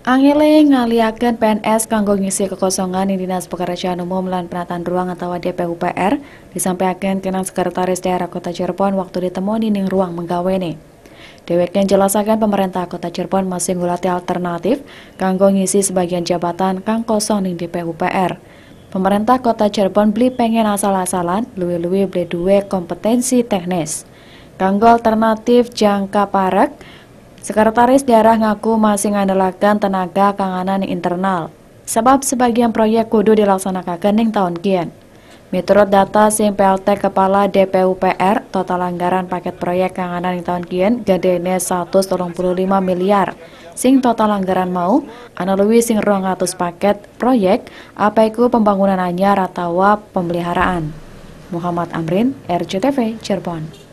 Angele ngaliakan PNS kanggo ngisi kekosongan di Dinas Pekerjaan Umum dan Penataan Ruang atau DPUPR disampaikan kenang Sekretaris Daerah Kota Cirebon waktu ditemui di ruang menggawene. Deweken jelaskan pemerintah Kota Cirebon masih ngulati alternatif kanggo ngisi sebagian jabatan kang kosong di DPUPR. Pemerintah Kota Cirebon beli pengen asal-asalan, luwi-luwi beli duwe kompetensi teknis. Kanggo alternatif jangka parek, Sekretaris daerah ngaku masih mengandalkan tenaga kanganan internal, sebab sebagian proyek kudu dilaksanakan kening tahun kian. Menurut data sing PLT Kepala DPUPR, total anggaran paket proyek kanganan yang tahun kian gedene 125 miliar. Sing total anggaran mau, ana sing 200 paket proyek, apaiku pembangunan anyar atau pemeliharaan. Muhammad Amrin, RCTV, Cirebon.